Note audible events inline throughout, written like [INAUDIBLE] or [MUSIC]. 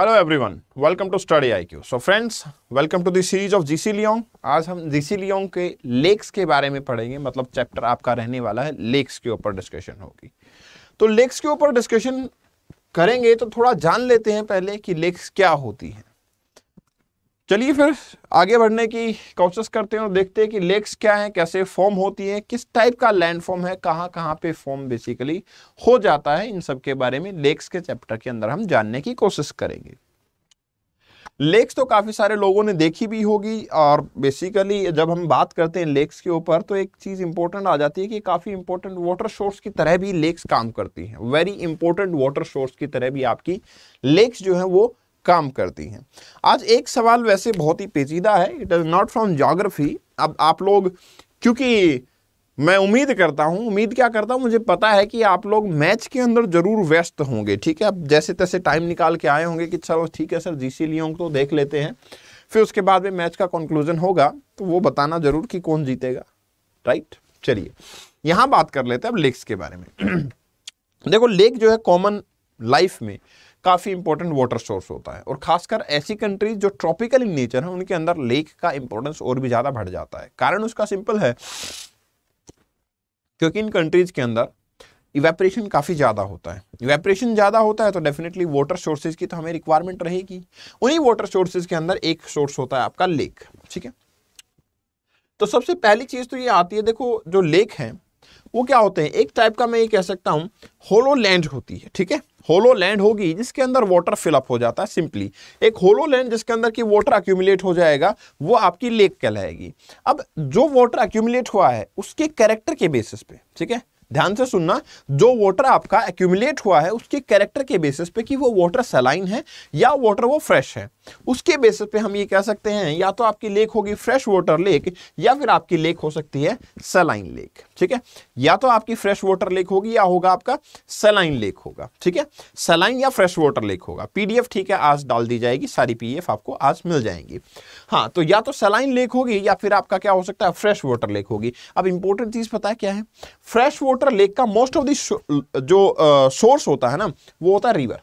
Hello everyone welcome to Study IQ so friends welcome to the series of GC Leong आज हम GC Leong के lakes के बारे में पढ़ेंगे मतलब चैप्टर आपका रहने वाला है लेक्स के ऊपर डिस्कशन होगी तो लेक्स के ऊपर डिस्कशन करेंगे तो थोड़ा जान लेते हैं पहले कि लेक्स क्या होती है चलिए फिर आगे बढ़ने की कोशिश करते हैं और देखते हैं कि लेक्स क्या है कैसे फॉर्म होती है किस टाइप का लैंड फॉर्म है कहाँ कहाँ पे फॉर्म बेसिकली हो जाता है इन सब के बारे में लेक्स के चैप्टर के अंदर हम जानने की कोशिश करेंगे लेक्स तो काफ़ी सारे लोगों ने देखी भी होगी और बेसिकली जब हम बात करते हैं लेक्स के ऊपर तो एक चीज़ इंपॉर्टेंट आ जाती है कि काफ़ी इंपॉर्टेंट वाटर सोर्स की तरह भी लेक्स काम करती हैं वेरी इंपॉर्टेंट वाटर सोर्स की तरह भी आपकी लेक्स जो है वो काम करती हैं आज एक सवाल वैसे बहुत ही पेचीदा है it is not from geography अब आप लोग क्योंकि मैं उम्मीद करता हूँ उम्मीद क्या करता हूँ मुझे पता है कि आप लोग मैच के अंदर ज़रूर व्यस्त होंगे ठीक है अब जैसे तैसे टाइम निकाल के आए होंगे कि चलो ठीक है सर जी सी लियोंग तो देख लेते हैं फिर उसके बाद में मैच का कंक्लूजन होगा तो वो बताना ज़रूर कि कौन जीतेगा राइट चलिए यहाँ बात कर लेते हैं अब लेक्स के बारे में [CLEARS THROAT] देखो लेक जो है कॉमन लाइफ में काफ़ी इंपॉर्टेंट वाटर सोर्स होता है और खासकर ऐसी कंट्रीज जो ट्रॉपिकल इन नेचर हैं उनके अंदर लेक का इंपॉर्टेंस और भी ज़्यादा बढ़ जाता है कारण उसका सिंपल है क्योंकि इन कंट्रीज के अंदर इवेपरेशन काफ़ी ज़्यादा होता है इवेपरेशन ज़्यादा होता है तो डेफिनेटली वाटर सोर्सेज की तो हमें रिक्वायरमेंट रहेगी उन्हीं वाटर सोर्सेज के अंदर एक सोर्स होता है आपका लेक ठीक है तो सबसे पहली चीज़ तो ये आती है देखो जो लेक है वो क्या होते हैं एक टाइप का मैं ये कह सकता हूँ होलो लैंड होती है ठीक है होलो लैंड होगी जिसके अंदर वाटर फिलअप हो जाता है सिंपली एक होलो लैंड जिसके अंदर की वाटर अक्यूमुलेट हो जाएगा वो आपकी लेक कहलाएगी अब जो वाटर अक्यूमुलेट हुआ है उसके कैरेक्टर के बेसिस पे ठीक है ध्यान से सुनना जो वाटर आपका एक्यूमुलेट हुआ है उसके कैरेक्टर के बेसिस पे कि वो वाटर सलाइन है या वाटर वो फ्रेश है उसके बेसिस पे हम ये कह सकते हैं या तो आपकी लेक होगी फ्रेश वाटर लेक या फिर आपकी लेक हो सकती है सलाइन लेक ठीक है या तो आपकी फ्रेश वाटर लेक होगी या होगा आपका सलाइन लेक होगा ठीक है सलाइन या फ्रेश वाटर लेक होगा पीडीएफ ठीक है आज डाल दी जाएगी सारी पीडीएफ आपको आज मिल जाएंगी हाँ तो या तो सलाइन लेक होगी या फिर आपका क्या हो सकता है फ्रेश वाटर लेक होगी अब इंपॉर्टेंट चीज पता है क्या है फ्रेश वाटर लेक का मोस्ट ऑफ दोर्स होता है ना वो होता है river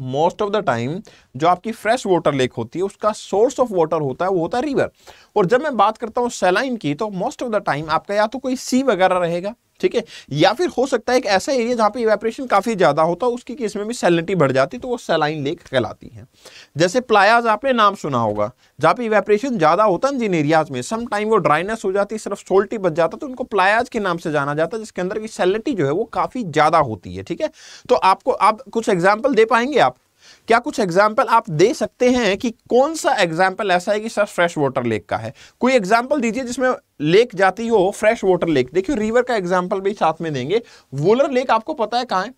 most of the time जो आपकी फ्रेश वाटर लेक होती है उसका सोर्स ऑफ वाटर होता है वो होता है रिवर और जब मैं बात करता हूँ सेलाइन की तो मोस्ट ऑफ द टाइम आपका या तो कोई सी वगैरह रहेगा ठीक है या फिर हो सकता है एक ऐसा एरिया जहाँ पे इवेपरेशन काफ़ी ज़्यादा होता है उसकी केस में भी सैलिनिटी बढ़ जाती तो वो सेलाइन लेक कहलाती है जैसे प्लायाज आपने नाम सुना होगा जहाँ पे इवेपरेशन ज़्यादा होता है जिन एरियाज में सम टाइम वो ड्राइनेस हो जाती है सिर्फ सोल्टी बच जाता तो उनको प्लायाज के नाम से जाना जाता है जिसके अंदर की सैलिनिटी जो है वो काफ़ी ज़्यादा होती है ठीक है तो आपको आप कुछ एग्जाम्पल दे पाएंगे आप क्या कुछ एग्जाम्पल आप दे सकते हैं कि कौन सा एग्जाम्पल ऐसा है कि सर फ्रेश वाटर लेक का है कोई एग्जाम्पल दीजिए जिसमें लेक जाती हो फ्रेश वाटर लेक देखिए रिवर का एग्जाम्पल भी साथ में देंगे वोलर लेक आपको पता है कहाँ है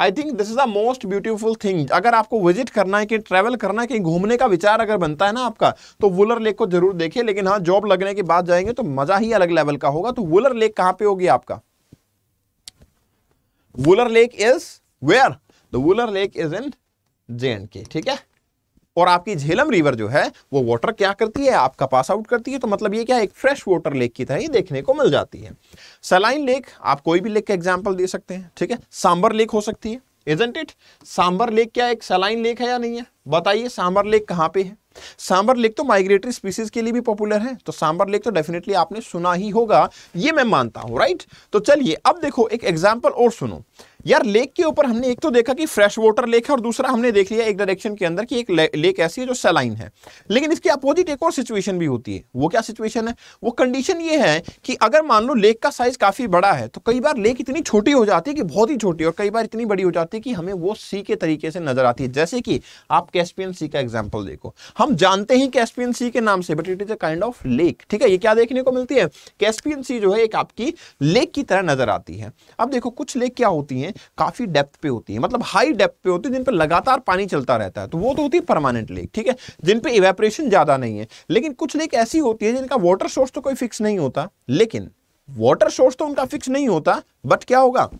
I think this is the most beautiful thing अगर आपको विजिट करना है कि ट्रेवल करना है कि घूमने का विचार अगर बनता है ना आपका तो वुलर लेक को जरूर देखिए लेकिन हाँ जॉब लगने के बाद जाएंगे तो मजा ही अलग लेवल का होगा तो वुलर लेक कहां पे होगी आपका Wular lake is where the Wular lake is in J and K ठीक है और आपकी झेलम रिवर जो है वो वाटर क्या करती है आपका पास आउट करती है तो मतलब ये क्या है एक फ्रेश वाटर लेक की तरह ये देखने को मिल जाती है सलाइन लेक आप कोई भी लेक का एग्जाम्पल दे सकते हैं ठीक है सांबर लेक हो सकती है एजेंट इट सांबर लेक क्या एक सलाइन लेक है या नहीं है बताइए सांबर लेक कहाँ पे है सांबर लेक तो माइग्रेटरी स्पीसीज के लिए भी पॉपुलर है तो सांबर लेक तो डेफिनेटली आपने सुना ही होगा ये मैं मानता हूँ राइट तो चलिए अब देखो एक एग्जाम्पल और सुनो यार लेक के ऊपर हमने एक तो देखा कि फ्रेश वाटर लेक है और दूसरा हमने देख लिया एक डायरेक्शन के अंदर कि एक ले, लेक ऐसी है जो सेलाइन है लेकिन इसके अपोजिट एक और सिचुएशन भी होती है वो क्या सिचुएशन है वो कंडीशन ये है कि अगर मान लो लेक का साइज काफ़ी बड़ा है तो कई बार लेक इतनी छोटी हो जाती है कि बहुत ही छोटी और कई बार इतनी बड़ी हो जाती है कि हमें वो सी के तरीके से नजर आती है जैसे कि आप कैस्पियन सी का एग्जाम्पल देखो हम जानते हैं कैस्पियन सी के नाम से but it is a kind of lake ठीक है ये क्या देखने को मिलती है कैस्पियन सी जो है एक आपकी लेक की तरह नजर आती है अब देखो कुछ लेक क्या होती है हैं काफ़ी डेप्थ पे होती है मतलब हाई डेप्थ पे होती है जिन पर लगातार पानी चलता रहता है तो वो तो होती है परमानेंट लेक ठीक है जिन पर इवेपरेशन ज़्यादा नहीं है लेकिन कुछ लेक ऐसी होती है जिनका वाटर सोर्स तो कोई फिक्स नहीं होता लेकिन वाटर सोर्स तो उनका फिक्स नहीं होता बट क्या होगा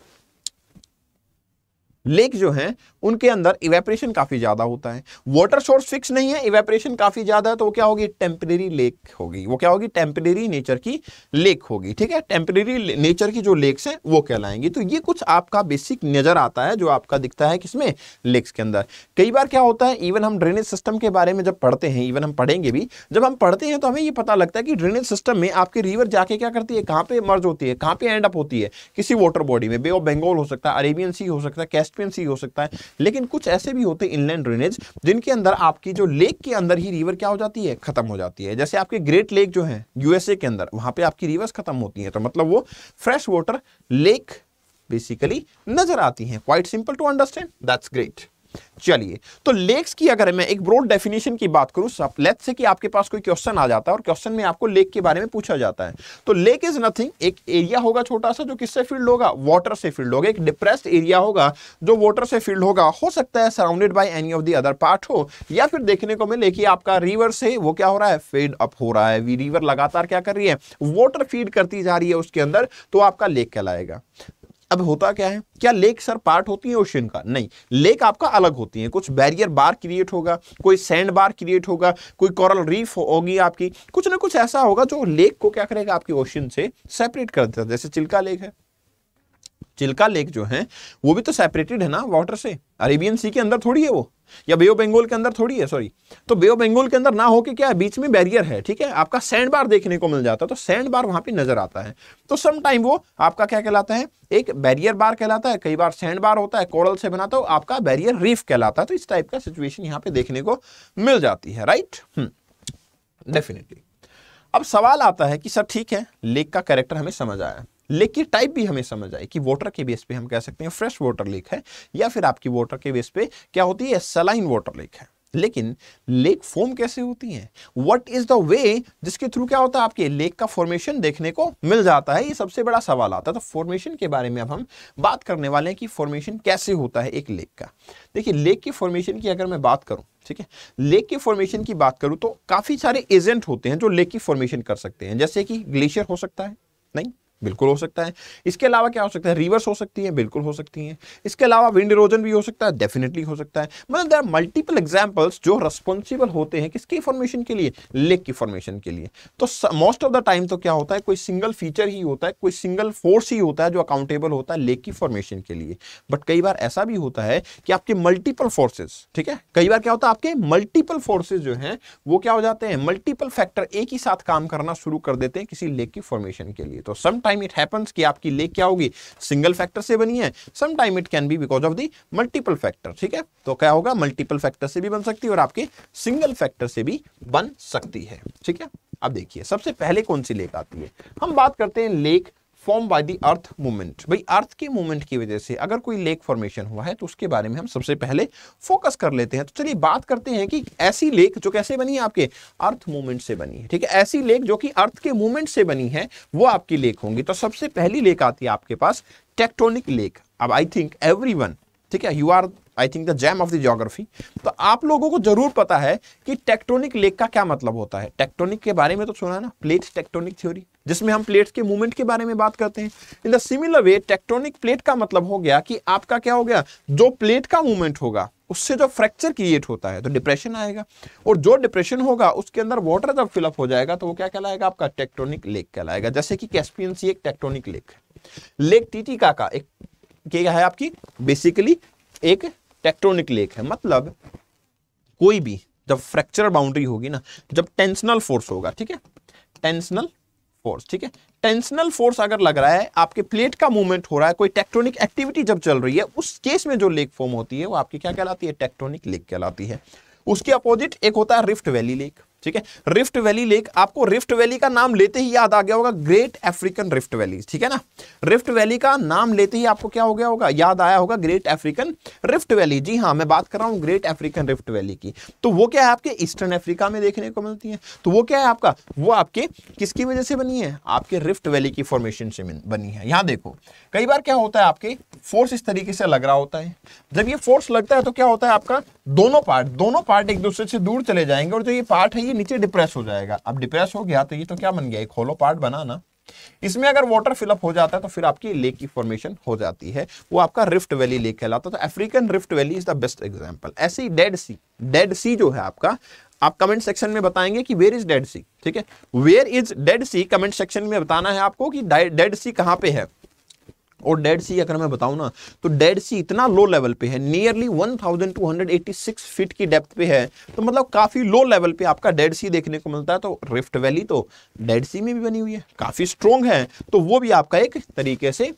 लेक जो है उनके अंदर इवेपरेशन काफ़ी ज़्यादा होता है वाटर सोर्स फिक्स नहीं है इवेपरेशन काफ़ी ज़्यादा है तो वो क्या होगी टेम्परेरी लेक होगी वो क्या होगी टेम्परेरी नेचर की लेक होगी ठीक है टेम्परेरी नेचर की जो लेक्स हैं वो कहलाएंगी तो ये कुछ आपका बेसिक नज़र आता है जो आपका दिखता है किसमें लेक्स के अंदर कई बार क्या होता है इवन हम ड्रेनेज सिस्टम के बारे में जब पढ़ते हैं इवन हम पढ़ेंगे भी जब हम पढ़ते हैं तो हमें ये पता लगता है कि ड्रेनेज सिस्टम में आपके रिवर जाके क्या करती है कहाँ पे मर्ज होती है कहाँ पर एंड अप होती है किसी वाटर बॉडी में बे ऑफ बंगाल हो सकता है अरेबियन सी हो सकता है कैसे कंस्टिट्युएंसी हो सकता है लेकिन कुछ ऐसे भी होते हैं इनलैंड ड्रेनेज जिनके अंदर आपकी जो लेक के अंदर ही रिवर क्या हो जाती है खत्म हो जाती है जैसे आपके ग्रेट लेक जो है यूएसए के अंदर वहां पर आपकी रिवर्स खत्म होती है तो मतलब वो फ्रेश वाटर लेक बेसिकली नजर आती है quite simple to understand that's great चलिए तो लेक्स की अगर मैं एक ब्रॉड डेफिनेशन की बात करूं सब लेट से कि आपके पास कोई क्वेश्चन आ जाता है और क्वेश्चन में आपको लेक के बारे में पूछा जाता है तो लेक इज नथिंग एक एरिया होगा छोटा सा जो किससे फील्ड होगा वाटर से फील्ड होगा एक डिप्रेस्ड एरिया होगा जो वाटर से फील्ड होगा हो सकता है surrounded by any of the other part हो या फिर देखने को मिले कि आपका रिवर से वो क्या हो रहा है फेड अप हो रहा है वी रिवर लगातार क्या कर रही है वॉटर फीड करती जा रही है उसके अंदर तो आपका लेक कहलाएगा अब होता क्या है क्या लेक सर पार्ट होती है ओशियन का नहीं लेक आपका अलग होती है कुछ बैरियर बार क्रिएट होगा कोई सैंड बार क्रिएट होगा कोई कोरल रीफ होगी आपकी कुछ ना कुछ ऐसा होगा जो लेक को क्या करेगा आपकी ओशियन से सेपरेट कर देता है जैसे चिल्का लेक है चिल्का लेक जो है वो भी तो सेपरेटेड है ना वाटर से अरेबियन सी के अंदर थोड़ी है वो या बे ऑफ बंगाल के अंदर थोड़ी है सॉरी तो बे ऑफ बंगाल के अंदर ना के क्या है बीच में बैरियर है ठीक है आपका सैंड बार देखने को मिल जाता है तो सैंड बार वहां पे नजर आता है तो सम टाइम वो आपका क्या कहलाता है एक बैरियर बार कहलाता है कई बार सैंड बार होता है कोरल से बनाता तो है आपका बैरियर रीफ कहलाता है तो इस टाइप का सिचुएशन यहाँ पे देखने को मिल जाती है राइट डेफिनेटली हम्म, अब सवाल आता है कि सर ठीक है लेक का कैरेक्टर हमें समझ आया लेक की टाइप भी हमें समझ आए कि वाटर के बेस पे हम कह सकते हैं फ्रेश वाटर लेक है या फिर आपकी वाटर के बेस पे क्या होती है सलाइन वाटर लेक है लेकिन लेक फॉर्म कैसे होती है वट इज द वे जिसके थ्रू क्या होता है आपके लेक का फॉर्मेशन देखने को मिल जाता है ये सबसे बड़ा सवाल आता है तो फॉर्मेशन के बारे में अब हम बात करने वाले हैं कि फॉर्मेशन कैसे होता है एक लेक का देखिए लेक की फॉर्मेशन की अगर मैं बात करूं ठीक है लेक की फॉर्मेशन की बात करूं तो काफ़ी सारे एजेंट होते हैं जो लेक की फॉर्मेशन कर सकते हैं जैसे कि ग्लेशियर हो सकता है नहीं बिल्कुल हो सकता है इसके अलावा क्या हो सकता है रिवर्स हो सकती है बिल्कुल हो सकती है इसके अलावा विंड इरोजन भी हो सकता है डेफिनेटली हो सकता है मतलब देर मल्टीपल एग्जाम्पल्स जो रिस्पॉन्सिबल होते हैं किसकी फॉर्मेशन के लिए लेक की फॉर्मेशन के लिए तो मोस्ट ऑफ द टाइम तो क्या होता है कोई सिंगल फीचर ही होता है कोई सिंगल फोर्स ही होता है जो अकाउंटेबल होता है लेक की फॉर्मेशन के लिए बट कई बार ऐसा भी होता है कि आपके मल्टीपल फोर्सेज ठीक है कई बार क्या होता है आपके मल्टीपल फोर्सेज जो है वो क्या हो जाते हैं मल्टीपल फैक्टर एक ही साथ काम करना शुरू कर देते हैं किसी लेक की फॉर्मेशन के लिए तो समटाइम समटाइम इट हैपन्स कि आपकी लेक क्या होगी सिंगल फैक्टर से बनी है sometime it can be because of the multiple factor ठीक है तो क्या होगा मल्टीपल फैक्टर से भी बन सकती है और आपके सिंगल फैक्टर से भी बन सकती है ठीक है अब देखिए सबसे पहले कौन सी लेक आती है हम बात करते हैं lake form by the earth movement भाई अर्थ के मूवमेंट की वजह से अगर कोई लेक फॉर्मेशन हुआ है तो उसके बारे में हम सबसे पहले फोकस कर लेते हैं तो चलिए बात करते हैं कि ऐसी लेक जो कैसे बनी है आपके अर्थ मूवमेंट से बनी है ठीक है ऐसी लेक जो कि अर्थ के मूवमेंट से बनी है वो आपकी लेक होंगी तो सबसे पहली लेक आती है आपके पास टेक्टोनिक लेक अब आई थिंक एवरी ठीक है you are I think the gem of the geography तो आप लोगों को जरूर पता है कि टेक्टोनिक लेक का क्या मतलब होता है टेक्टोनिक के बारे में तो सुना है ना प्लेट टेक्टोनिक थ्योरी जिसमें हम प्लेट्स के मूवमेंट के बारे में बात करते हैं in the similar way tectonic plate का मतलब हो गया कि आपका क्या हो गया जो प्लेट का मूवमेंट होगा उससे जो फ्रैक्चर क्रिएट होता है तो डिप्रेशन आएगा और जो डिप्रेशन होगा उसके अंदर वाटर जब फिलअप हो जाएगा तो वो क्या कहलाएगा आपका टेक्टोनिक लेक कहलाएगा जैसे कि कैस्पियन सी एक टेक्टोनिक लेक है लेक टीटी का, का एक क्या है आपकी बेसिकली एक टेक्टोनिक लेक है मतलब कोई भी जब फ्रैक्चर बाउंड्री होगी ना जब टेंशनल फोर्स होगा ठीक है टेंशनल फोर्स ठीक है टेंशनल फोर्स अगर लग रहा है आपके प्लेट का मूवमेंट हो रहा है कोई टेक्टोनिक एक्टिविटी जब चल रही है उस केस में जो लेक फॉर्म होती है वो आपकी क्या कहलाती है टेक्टोनिक लेक कहलाती है उसके अपोजिट एक होता है रिफ्ट वैली लेक ठीक है रिफ्ट वैली लेक आपको रिफ्ट वैली का नाम लेते ही याद आ गया होगा ग्रेट अफ्रीकन रिफ्ट वैली ठीक है ना रिफ्ट वैली का नाम लेते ही आपको क्या हो गया होगा याद आया होगा ग्रेट अफ्रीकन रिफ्ट वैली जी हाँ मैं बात कर रहा हूँ ग्रेट अफ्रीकन रिफ्ट वैली की तो वो क्या है आपके ईस्टर्न अफ्रीका में देखने को मिलती है तो वो क्या है आपका वो आपके किसकी वजह से बनी है आपके रिफ्ट वैली की फॉर्मेशन से बनी है यहाँ देखो कई बार क्या होता है आपके फोर्स इस तरीके से लग रहा होता है जब ये फोर्स लगता है तो क्या होता है आपका दोनों पार्ट दोनों पार्ट एक दूसरे से दूर चले जाएंगे और जो ये पार्ट है ये नीचे डिप्रेस हो जाएगा अब डिप्रेस हो गया तो ये तो क्या बन गया एक होलो पार्ट बना ना इसमें अगर वाटर फिलअप हो जाता है तो फिर आपकी लेक की फॉर्मेशन हो जाती है वो आपका रिफ्ट वैली लेक कहलाता तो African rift valley is the best example ऐसी डेड सी डेड सी जो है आपका आप कमेंट सेक्शन में बताएंगे कि वेयर इज डेड सी ठीक है where is Dead Sea comment section में बताना है आपको कि डेड सी कहां पे है और डेड सी अगर मैं बताऊं ना तो डेड सी इतना लो लेवल पे है नियरली 1286 फीट की डेप्थ पे है तो मतलब काफ़ी लो लेवल पे आपका डेड सी देखने को मिलता है तो रिफ्ट वैली तो डेड सी में भी बनी हुई है काफ़ी स्ट्रोंग है तो वो भी आपका एक तरीके से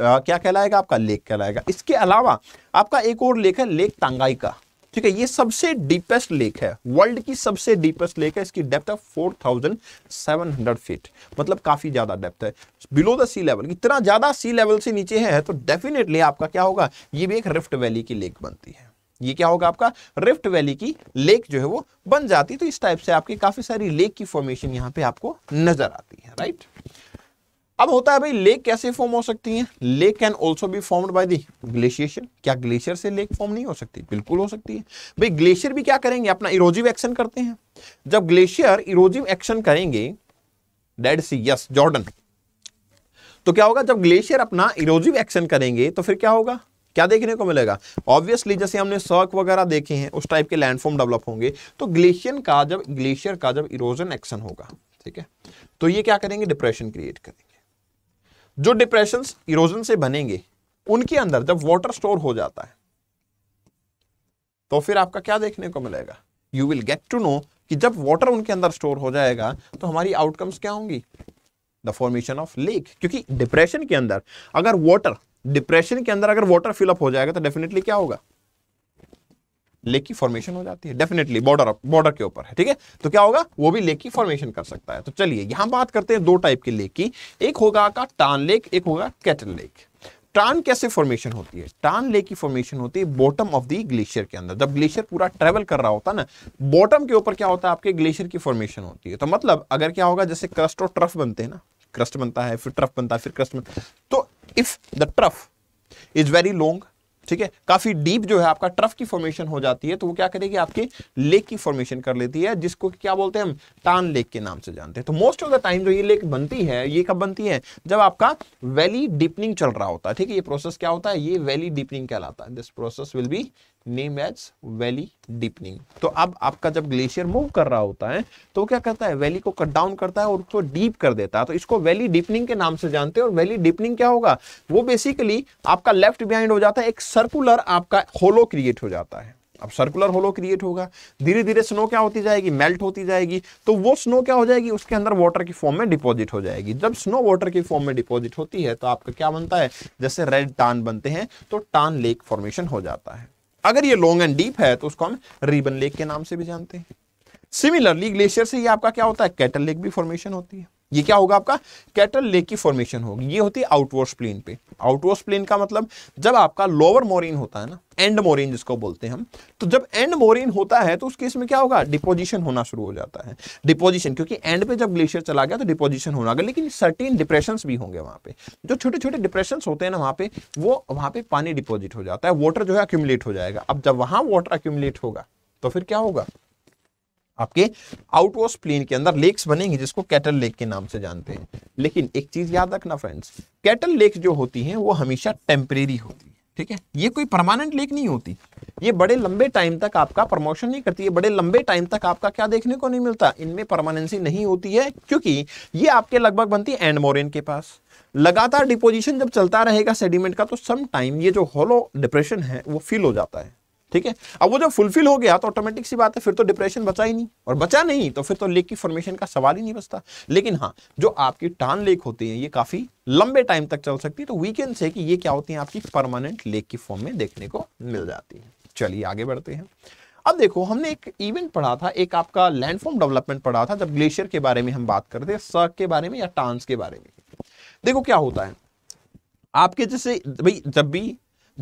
आ, क्या कहलाएगा आपका लेक कहलाएगा इसके अलावा आपका एक और लेक है लेक तांगाई का ठीक है ये सबसे डीपेस्ट लेक है वर्ल्ड की सबसे डीपेस्ट लेक है इसकी डेप्थ है 4700 फीट मतलब काफी ज्यादा डेप्थ है बिलो द सी लेवल इतना ज्यादा सी लेवल से नीचे है तो डेफिनेटली आपका क्या होगा ये भी एक रिफ्ट वैली की लेक बनती है ये क्या होगा आपका रिफ्ट वैली की लेक जो है वो बन जाती है तो इस टाइप से आपकी काफी सारी लेक की फॉर्मेशन यहाँ पे आपको नजर आती है राइट अब होता है भाई लेक कैसे फॉर्म हो सकती है lake can also be formed by the glaciation क्या ग्लेशियर से लेक फॉर्म नहीं हो सकती बिल्कुल हो सकती है भाई ग्लेशियर भी क्या करेंगे अपना इरोजिव एक्शन करते हैं जब ग्लेशियर इरोजिव एक्शन करेंगे डेड सी यस जॉर्डन तो क्या होगा जब ग्लेशियर अपना इरोजिव एक्शन करेंगे तो फिर क्या होगा क्या देखने को मिलेगा ऑब्वियसली जैसे हमने सर्क वगैरह देखे हैं उस टाइप के लैंडफॉर्म डेवलप होंगे तो ग्लेशियर का जब ग्लेशियर का जब इरोजन एक्शन होगा ठीक है तो ये क्या करेंगे डिप्रेशन क्रिएट करेंगे जो डिप्रेशन इरोजन से बनेंगे उनके अंदर जब वाटर स्टोर हो जाता है तो फिर आपका क्या देखने को मिलेगा you will get to know कि जब वाटर उनके अंदर स्टोर हो जाएगा तो हमारी आउटकम्स क्या होंगी द फॉर्मेशन ऑफ लेक क्योंकि डिप्रेशन के अंदर अगर वाटर डिप्रेशन के अंदर अगर वाटर फिलअप हो जाएगा तो डेफिनेटली क्या होगा लेक की फॉर्मेशन हो जाती है डेफिनेटली बॉर्डर बॉर्डर के ऊपर है ठीक है तो क्या होगा वो भी लेक की फॉर्मेशन कर सकता है तो चलिए यहां बात करते हैं दो टाइप के लेक की एक होगा आपका टान लेक एक होगा कैटल लेक टान कैसे फॉर्मेशन होती है टान लेक की फॉर्मेशन होती है बॉटम ऑफ द ग्लेशियर के अंदर जब ग्लेशियर पूरा ट्रेवल कर रहा होता है ना बॉटम के ऊपर क्या होता है आपके ग्लेशियर की फॉर्मेशन होती है तो मतलब अगर क्या होगा जैसे क्रस्ट और ट्रफ बनते हैं ना क्रस्ट बनता है फिर ट्रफ बनता है फिर क्रस्ट बनता है तो if the trough is very long ठीक है काफी डीप जो है आपका ट्रफ की फॉर्मेशन हो जाती है तो वो क्या करेगी आपके लेक की फॉर्मेशन कर लेती है जिसको क्या बोलते हैं हम टान लेक के नाम से जानते हैं तो मोस्ट ऑफ द टाइम जो ये लेक बनती है ये कब बनती है जब आपका वैली डीपनिंग चल रहा होता है ठीक है ये प्रोसेस क्या होता है ये वैली डीपनिंग कहलाता है this process will be name as valley deepening तो अब आपका जब ग्लेशियर मूव कर रहा होता है तो क्या करता है वैली को कट डाउन करता है और उसको डीप कर देता है तो इसको वैली डीपनिंग के नाम से जानते हैं और वैली डीपनिंग क्या होगा वो बेसिकली आपका लेफ्ट बिहाइंड हो जाता है एक सर्कुलर आपका होलो क्रिएट हो जाता है अब सर्कुलर होलो क्रिएट होगा धीरे धीरे स्नो क्या होती जाएगी मेल्ट होती जाएगी तो वो स्नो क्या हो जाएगी उसके अंदर वाटर की फॉर्म में डिपॉजिट हो जाएगी जब स्नो वाटर की फॉर्म में डिपॉजिट होती है तो आपका क्या बनता है जैसे रेड टान बनते हैं तो टान लेक फॉर्मेशन हो जाता है अगर ये लॉन्ग एंड डीप है तो उसको हम रिबन लेक के नाम से भी जानते हैं सिमिलरली ग्लेशियर से ये आपका क्या होता है कैटल लेक भी फॉर्मेशन होती है ये क्या होगा आपका कैटल लेक की फॉर्मेशन होगी ये होती है आउटवर्स प्लेन पे आउटवर्स प्लेन का मतलब जब आपका लोअर मोरिन होता है ना एंड मोरिन जिसको बोलते हैं हम तो जब एंड मोरिन होता है तो उस केस में क्या होगा डिपोजिशन होना शुरू हो जाता है डिपोजिशन क्योंकि एंड पे जब ग्लेशियर चला गया तो डिपोजिशन होना गया लेकिन सर्टिन डिप्रेशन भी होंगे वहाँ पे जो छोटे छोटे डिप्रेशन होते हैं ना वहाँ पे वो वहाँ पे पानी डिपोजिट हो जाता है वाटर जो है अक्यूमुलेट हो जाएगा अब जब वहाँ वाटर अक्यूमुलेट होगा तो फिर क्या होगा आपके आउटवॉश प्लेन के अंदर लेक्स बनेंगे जिसको कैटल लेक के नाम से जानते हैं लेकिन एक चीज याद रखना फ्रेंड्स कैटल लेक जो होती है वो हमेशा टेम्परेरी होती है ठीक है ये कोई परमानेंट लेक नहीं होती ये बड़े लंबे टाइम तक आपका प्रमोशन नहीं करती है बड़े लंबे टाइम तक आपका क्या देखने को नहीं मिलता इनमें परमानेंसी नहीं होती है क्योंकि ये आपके लगभग बनती है एंडमोरियन के पास लगातार डिपोजिशन जब चलता रहेगा सेडिमेंट का तो सम टाइम ये जो होलो डिप्रेशन है वो फील हो जाता है ठीक है अब वो जब फुलफिल हो गया तो ऑटोमेटिक सी बात है फिर तो डिप्रेशन बचा ही नहीं और बचा नहीं तो फिर तो लेक की फॉर्मेशन का सवाल ही नहीं बचता लेकिन हाँ जो आपकी टान लेक होती है ये काफ़ी लंबे टाइम तक चल सकती है तो वीकेंड से कि ये क्या होती है आपकी परमानेंट लेक की फॉर्म में देखने को मिल जाती है चलिए आगे बढ़ते हैं अब देखो हमने एक इवेंट पढ़ा था एक आपका लैंडफॉर्म डेवलपमेंट पढ़ा था जब ग्लेशियर के बारे में हम बात कर रहे सर्क के बारे में या टांस के बारे में देखो क्या होता है आपके जैसे भाई जब भी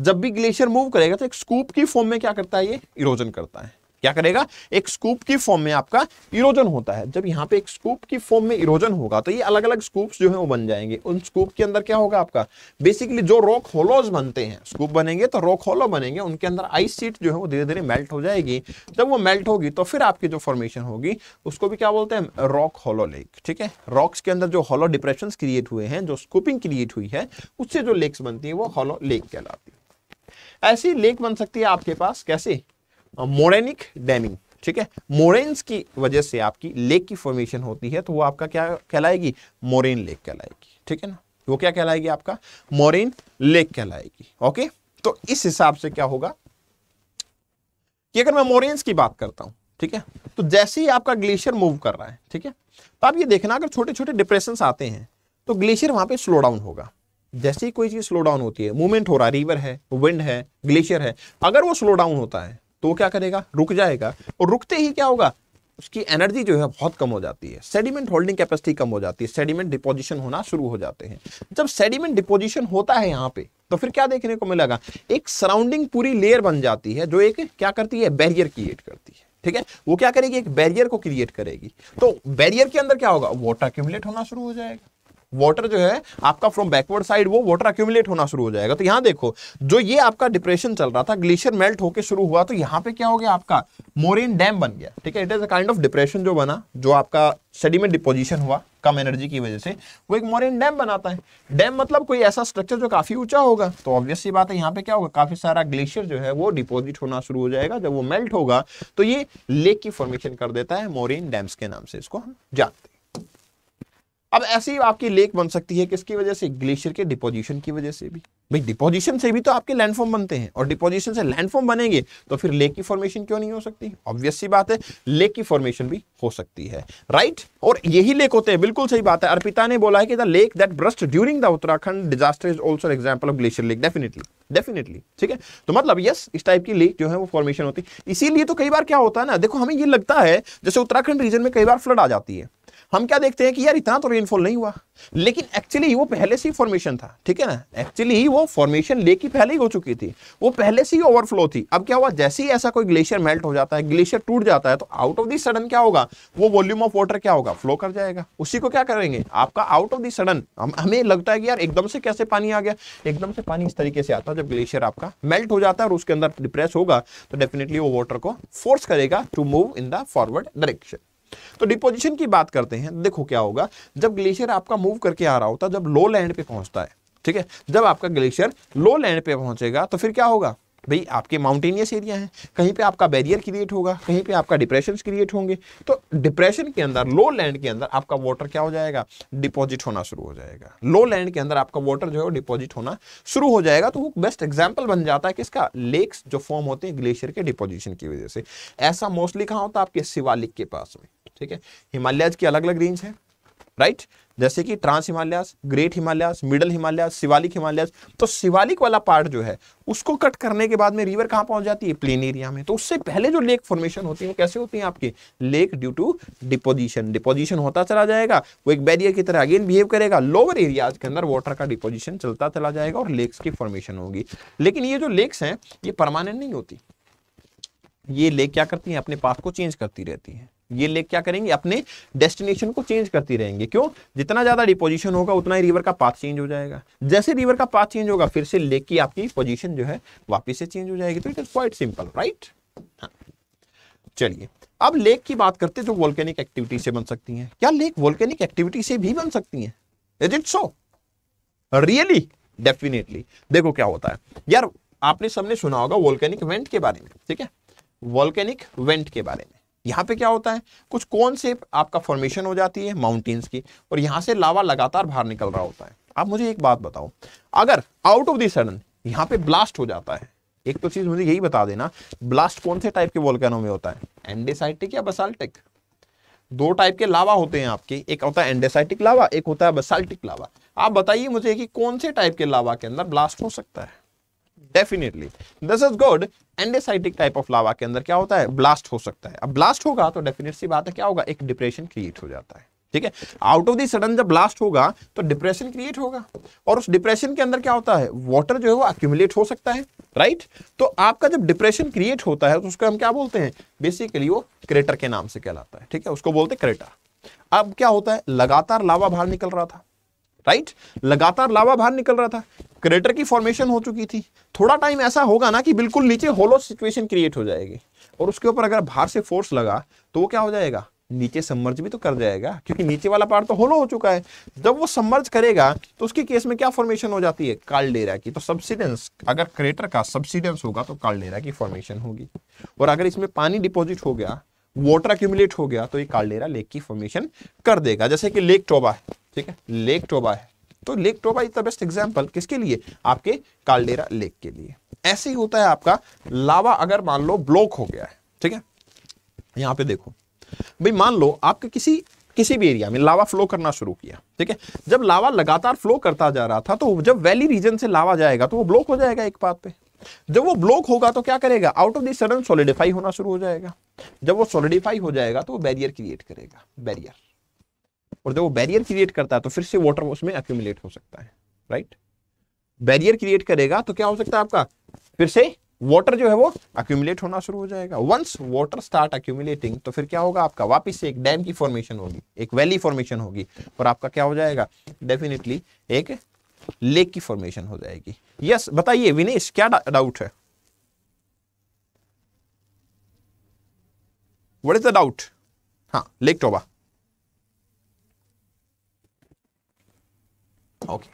जब भी ग्लेशियर मूव करेगा तो एक स्कूप की फॉर्म में क्या करता है ये इरोजन करता है क्या करेगा एक स्कूप की फॉर्म में आपका इरोजन होता है जब यहाँ पे एक स्कूप की फॉर्म में इरोजन होगा तो ये अलग अलग स्कूप्स जो है वो बन जाएंगे उन स्कूप के अंदर क्या होगा आपका बेसिकली जो रॉक होलोज बनते हैं स्कूप बनेंगे तो रॉक होलो बनेंगे उनके अंदर आइस सीट जो है वो धीरे धीरे मेल्ट हो जाएगी जब वो मेल्ट होगी तो फिर आपकी जो फॉर्मेशन होगी उसको भी क्या बोलते हैं रॉक होलो लेक ठीक है रॉक्स के अंदर जो होलो डिप्रेशन क्रिएट हुए हैं जो स्कूपिंग क्रिएट हुई है उससे जो लेक्स बनती है वो होलो लेक कहलाती है ऐसी लेक बन सकती है आपके पास कैसे मोरेनिक डैमिंग ठीक है मोरेन्स की वजह से आपकी लेक की फॉर्मेशन होती है तो वो आपका क्या कहलाएगी मोरेन लेक कहलाएगी ठीक है ना वो क्या कहलाएगी आपका मोरेन लेक कहलाएगी ओके तो इस हिसाब से क्या होगा कि अगर मैं मोरेन्स की बात करता हूं ठीक है तो जैसे ही आपका ग्लेशियर मूव कर रहा है ठीक है तो आप ये देखना अगर छोटे छोटे डिप्रेशन आते हैं तो ग्लेशियर वहां पे स्लो डाउन होगा जैसे ही कोई चीज़ स्लो डाउन होती है मूवमेंट हो रहा है रिवर है विंड है ग्लेशियर है अगर वो स्लो डाउन होता है तो क्या करेगा रुक जाएगा और रुकते ही क्या होगा उसकी एनर्जी जो है बहुत कम हो जाती है सेडिमेंट होल्डिंग कैपेसिटी कम हो जाती है सेडिमेंट डिपोजिशन होना शुरू हो जाते हैं जब सेडिमेंट डिपोजिशन होता है यहाँ पे तो फिर क्या देखने को मिलेगा एक सराउंडिंग पूरी लेयर बन जाती है जो एक क्या करती है बैरियर क्रिएट करती है ठीक है वो क्या करेगी एक बैरियर को क्रिएट करेगी तो बैरियर के अंदर क्या होगा वॉटर क्यूमुलेट होना शुरू हो जाएगा वाटर जो है आपका फ्रॉम बैकवर्ड साइड वो वाटर अक्यूमुलेट होना शुरू हो जाएगा तो यहां देखो जो ये आपका डिप्रेशन चल रहा था ग्लेशियर मेल्ट होकर शुरू हुआ तो यहां पे क्या हो गया आपका मोरिन डैम बन गया ठीक है it is a kind of depression जो बना जो आपका स्टडी में डिपोजिशन हुआ कम एनर्जी की वजह से वो एक मोरिन डैम बनाता है डैम मतलब कोई ऐसा स्ट्रक्चर जो काफी ऊंचा होगा तो ऑब्वियसली बात है यहाँ पे क्या होगा काफी सारा ग्लेशियर जो है वो डिपोजिट होना शुरू हो जाएगा जब वो मेल्ट होगा तो ये लेक की फॉर्मेशन कर देता है मोरिन डैम्स के नाम से इसको हम जानते हैं अब ऐसी आपकी लेक बन सकती है किसकी वजह से ग्लेशियर के डिपोजिशन की वजह से भी भाई डिपोजिशन से भी तो आपके लैंडफॉर्म बनते हैं और डिपोजिशन से लैंडफॉर्म बनेंगे तो फिर लेक की फॉर्मेशन क्यों नहीं हो सकती ऑब्वियस सी बात है लेक की फॉर्मेशन भी हो सकती है राइट और यही लेक होते हैं बिल्कुल सही बात है अर्पिता ने बोला है कि the lake that burst during the Uttarakhand disaster is also example of glacier lake definitely definitely ठीक है तो मतलब यस इस टाइप की लेक जो है वो फॉर्मेशन होती है इसीलिए तो कई बार क्या होता है ना देखो हमें ये लगता है जैसे उत्तराखंड रीजन में कई बार फ्लड आ जाती है हम क्या देखते हैं कि यार इतना तो रेनफॉल नहीं हुआ लेकिन एक्चुअली वो पहले से ही फॉर्मेशन था ठीक है ना एक्चुअली वो फॉर्मेशन लेक की पहले ही हो चुकी थी वो पहले से ही ओवरफ्लो थी अब क्या हुआ जैसे ही ऐसा कोई ग्लेशियर मेल्ट हो जाता है ग्लेशियर टूट जाता है तो आउट ऑफ दी सडन क्या होगा वो वॉल्यूम ऑफ वाटर क्या होगा फ्लो कर जाएगा उसी को क्या करेंगे आपका आउट ऑफ दी सडन हमें लगता है कि यार एकदम से कैसे पानी आ गया एकदम से पानी इस तरीके से आता है जब ग्लेशियर आपका मेल्ट हो जाता है और उसके अंदर डिप्रेस होगा तो डेफिनेटली वो वाटर को फोर्स करेगा to move in the forward direction तो डिपोजिशन की बात करते हैं देखो क्या होगा जब ग्लेशियर आपका मूव करके आ रहा होता जब लो लैंड पे पहुंचता है ठीक है जब आपका ग्लेशियर लो लैंड पे पहुंचेगा तो फिर क्या होगा भाई आपके माउंटेनियस एरिया है कहीं पे आपका बैरियर क्रिएट होगा कहीं पे आपका डिप्रेशन क्रिएट होंगे तो डिप्रेशन के अंदर लो लैंड के अंदर आपका वाटर क्या हो जाएगा डिपॉजिट होना शुरू हो जाएगा लो लैंड के अंदर आपका वाटर जो है वो डिपॉजिट होना शुरू हो जाएगा तो वो बेस्ट एग्जाम्पल बन जाता है किसका लेक्स जो फॉर्म होते हैं ग्लेशियर के डिपोजिशन की वजह से ऐसा मोस्टली कहाँ होता है आपके शिवालिक के पास में ठीक है हिमालयाज की अलग अलग रेंज है राइट जैसे कि trans Himalayas great Himalayas middle Himalayas Shivalik Himalayas तो शिवालिक वाला पार्ट जो है उसको कट करने के बाद में रिवर कहां पहुंच जाती है प्लेन एरिया में तो उससे पहले जो लेक फॉर्मेशन होती है वो कैसे होती है आपकी lake due to deposition deposition होता चला जाएगा वो एक बैरियर की तरह अगेन बिहेव करेगा लोअर एरियाज के अंदर वाटर का डिपोजिशन चलता चला जाएगा और लेक्स की फॉर्मेशन होगी लेकिन ये जो लेक्स हैं ये परमानेंट नहीं होती ये लेक क्या करती है अपने पाथ को चेंज करती रहती है ये लेक क्या करेंगे अपने डेस्टिनेशन को चेंज करती रहेंगे क्यों जितना ज्यादा डिपोजिशन होगा उतना ही रिवर का पाथ चेंज हो जाएगा जैसे रिवर का पाथ चेंज होगा फिर से लेक की आपकी पोजिशन जो है वापिस से चेंज हो जाएगी तो it is quite simple right चलिए अब लेक की बात करते जो वोल्केनिक एक्टिविटी से बन सकती है क्या लेक वोल्केनिक एक्टिविटी से भी बन सकती है is it so really definitely देखो क्या होता है यार आपने सबने सुना होगा वोल्केनिक इवेंट के बारे में ठीक है वॉल्केनिक वेंट के बारे में यहाँ पे क्या होता है कुछ कौन से आपका फॉर्मेशन हो जाती है माउंटेन्स की और यहाँ से लावा लगातार बाहर निकल रहा होता है आप मुझे एक बात बताओ अगर आउट ऑफ दी सडन यहाँ पे ब्लास्ट हो जाता है एक तो चीज मुझे यही बता देना ब्लास्ट कौन से टाइप के वॉल्केनो में होता है एंडेसाइटिक या बसाल्टिक दो टाइप के लावा होते हैं आपके एक होता है एंडेसाइटिक लावा एक होता है बसाल्टिक लावा आप बताइए मुझे कि कौन से टाइप के लावा के अंदर ब्लास्ट हो सकता है definitely this is good andesitic type of lava के अंदर क्या होता है ब्लास्ट हो सकता है अब ब्लास्ट होगा तो डेफिनेट सी बात है क्या होगा एक डिप्रेशन क्रिएट हो जाता है ठीक है आउट ऑफ दी सडन जब ब्लास्ट होगा तो डिप्रेशन क्रिएट होगा और उस डिप्रेशन के अंदर क्या होता है वाटर जो है वो अक्यूमुलेट हो सकता है राइट तो आपका जब डिप्रेशन क्रिएट होता है तो उसको हम क्या बोलते हैं बेसिकली वो क्रेटर के नाम से कहलाता है ठीक है उसको बोलते हैं क्रेटर अब क्या होता है लगातार लावा बाहर निकल रहा था राइट लगातार लावा बाहर निकल रहा था क्रेटर की फॉर्मेशन हो चुकी थी थोड़ा टाइम ऐसा होगा ना कि बिल्कुल नीचे होलो सिचुएशन क्रिएट हो जाएगी और उसके ऊपर अगर बाहर से फोर्स लगा तो वो क्या हो जाएगा नीचे सम्मर्ज भी तो कर जाएगा क्योंकि नीचे वाला पार्ट तो होलो हो चुका है जब वो सम्मर्ज करेगा तो उसके केस में क्या फॉर्मेशन हो जाती है कालडेरा की तो सब्सिडेंस अगर क्रेटर का सब्सिडेंस होगा तो कालडेरा की फॉर्मेशन होगी और अगर इसमें पानी डिपोजिट हो गया वाटर अक्यूमुलेट हो गया तो ये कालडेरा लेक की फॉर्मेशन कर देगा जैसे कि लेक टोबा है ठीक है लेक टोबा है तो lake Toba is the best example किसके लिए आपके कालडेरा लेक के लिए ऐसे ही होता है आपका लावा अगर मान लो ब्लॉक हो गया है ठीक है यहां पे देखो भाई मान लो आपके किसी किसी भी एरिया में लावा फ्लो करना शुरू किया ठीक है जब लावा लगातार फ्लो करता जा रहा था तो जब वैली रीजन से लावा जाएगा तो वो ब्लॉक हो जाएगा एक बात पे जब वो ब्लॉक होगा तो क्या करेगा out of the sudden solidify होना शुरू हो जाएगा जब वो सोलिडिफाई हो जाएगा तो वो बैरियर क्रिएट करेगा बैरियर और जब वो बैरियर क्रिएट करता है तो फिर से वाटर उसमें एक्यूमुलेट हो सकता है राइट बैरियर क्रिएट करेगा तो क्या हो सकता है आपका फिर से वाटर जो है वो अक्यूमुलेट होना शुरू हो जाएगा वंस वाटर स्टार्ट अक्यूमुलेटिंग तो फिर क्या होगा आपका वापस से एक डैम की फॉर्मेशन होगी एक वैली फॉर्मेशन होगी और आपका क्या हो जाएगा डेफिनेटली एक लेक की फॉर्मेशन हो जाएगी यस yes, बताइए विनेश क्या डाउट है वट इज द डाउट हाँ lake Toba Okay.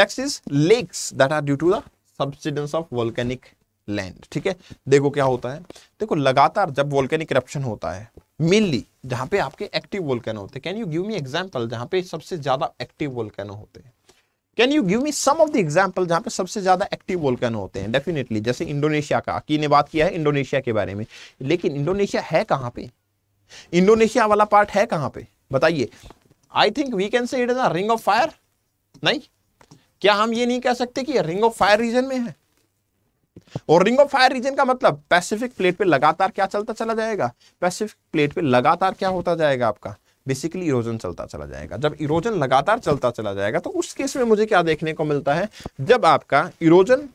next is lakes that are due to the subsidence of volcanic land ठीक है देखो क्या होता है देखो लगातार जब volcanic eruption होता है मेनली जहाँ पे आपके एक्टिव वोल्केनो होते हैं can you give me example जहाँ पे सबसे ज्यादा एक्टिव वोल्केनो होते हैं can you give me some of the example जहाँ पे सबसे ज्यादा एक्टिव वोल्केनो होते हैं डेफिनेटली जैसे इंडोनेशिया का की ने बात किया है इंडोनेशिया के बारे में लेकिन इंडोनेशिया है कहां पे इंडोनेशिया वाला पार्ट है कहां पे बताइए I think we can say it is a ring of fire नहीं क्या हम ये नहीं कह सकते कि रिंग ऑफ फायर रीजन में है और रिंग ऑफ फायर रीजन का मतलब पैसिफिक प्लेट पे लगातार क्या चलता चला जाएगा पैसिफिक प्लेट पे लगातार क्या होता जाएगा आपका बेसिकली इरोजन चलता चला जाएगा जब इरोजन लगातार चलता चला जाएगा तो उस केस में मुझे क्या देखने को मिलता है जब आपका इरोजन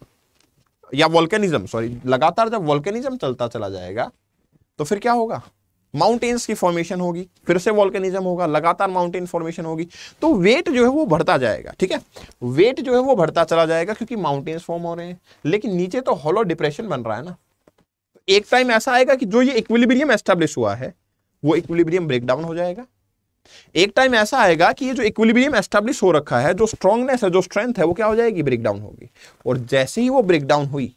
या वॉल्केनिज्म सॉरी लगातार जब वॉल्केनिज्म चलता चला जाएगा तो फिर क्या होगा माउंटेन्स की फॉर्मेशन होगी फिर से वॉल्केनिज्म होगा लगातार माउंटेन फॉर्मेशन होगी तो वेट जो है वो बढ़ता जाएगा ठीक है वेट जो है वो बढ़ता चला जाएगा क्योंकि माउंटेन्स फॉर्म हो रहे हैं लेकिन नीचे तो हॉलो डिप्रेशन बन रहा है ना एक टाइम ऐसा आएगा कि जो ये इक्विलिब्रियम एस्टेब्लिश हुआ है वो इक्विलिब्रियम ब्रेकडाउन हो जाएगा एक टाइम ऐसा आएगा कि ये जो इक्विलिब्रियम एस्टेब्लिश हो रखा है जो स्ट्रॉन्गनेस है जो स्ट्रेंथ है वो क्या हो जाएगी ब्रेकडाउन होगी और जैसे ही वो ब्रेकडाउन हुई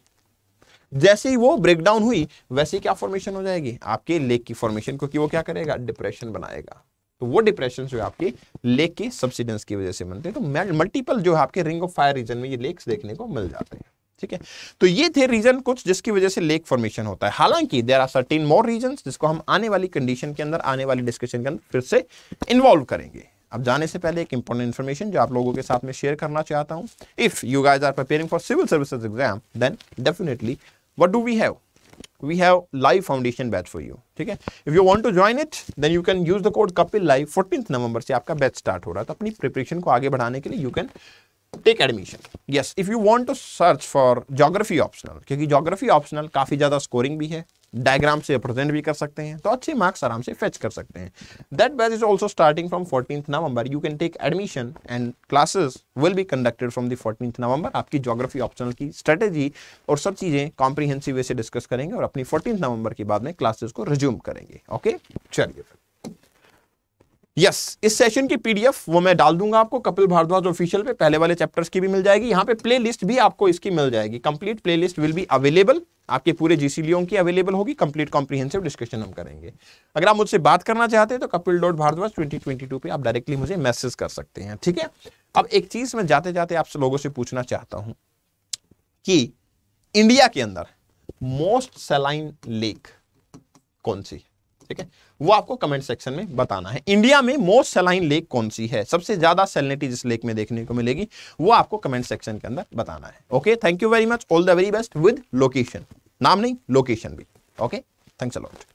जैसे ही वो ब्रेकडाउन हुई वैसे ही क्या फॉर्मेशन हो जाएगी आपके लेक की फॉर्मेशन क्योंकि वो क्या करेगा डिप्रेशन बनाएगा तो वो डिप्रेशन जो है आपके लेक के सब्सिडेंस की वजह से बनते हैं तो मल्टीपल जो है आपके रिंग ऑफ फायर रीजन में ये लेक्स देखने को मिल जाते हैं ठीक है तो ये थे रीजन कुछ जिसकी वजह से लेक फॉर्मेशन होता है हालांकि there are certain more reason जिसको हम आने वाली कंडीशन के अंदर आने वाली डिस्कशन के अंदर फिर से इन्वॉल्व करेंगे अब जाने से पहले एक इंपॉर्टेंट इन्फॉर्मेशन जो आप लोगों के साथ में शेयर करना चाहता हूं if you guys are preparing for civil services exam then definitely what do we have we have live foundation batch for you ठीक है if you want to join it then you can use the code kapil live 14th november से आपका batch start हो रहा है तो अपनी preparation को आगे बढ़ाने के लिए you can take admission yes if you want to search for geography optional क्योंकि जोग्राफी ऑप्शनल काफ़ी ज़्यादा स्कोरिंग भी है डायग्राम से प्रेजेंट भी कर सकते हैं तो अच्छे मार्क्स आराम से फेच कर सकते हैं that batch is also starting from fourteen November you can take admission and classes will be conducted from the fourteen November आपकी जोग्राफी ऑप्शनल की स्ट्रेटेजी और सब चीज़ें कॉम्प्रीहेंसिव वे से डिस्कस करेंगे और अपनी फोर्टीन नवंबर के बाद में क्लासेस को रिज्यूम करेंगे ओके चलिए यस इस सेशन की पीडीएफ वो मैं डाल दूंगा आपको कपिल भारद्वाज ऑफिशियल पे पहले वाले चैप्टर्स की भी मिल जाएगी यहाँ पे प्लेलिस्ट भी आपको इसकी मिल जाएगी complete playlist will be available आपके पूरे जीसीलियों की अवेलेबल होगी कंप्लीट कॉम्प्रीहेंसिव डिस्कशन हम करेंगे अगर आप मुझसे बात करना चाहते हैं तो Kapil dot Bharadwaj twenty twenty two पे आप डायरेक्टली मुझे मैसेज कर सकते हैं ठीक है अब एक चीज मैं जाते जाते आपसे लोगों से पूछना चाहता हूं कि इंडिया के अंदर मोस्ट सेलाइन लेक कौन सी ठीक है वो आपको कमेंट सेक्शन में बताना है इंडिया में मोस्ट सलाइन लेक कौन सी है सबसे ज्यादा सेलिनिटी जिस लेक में देखने को मिलेगी वो आपको कमेंट सेक्शन के अंदर बताना है okay thank you very much all the very best with location नाम नहीं लोकेशन भी ओके थैंक्स अलॉट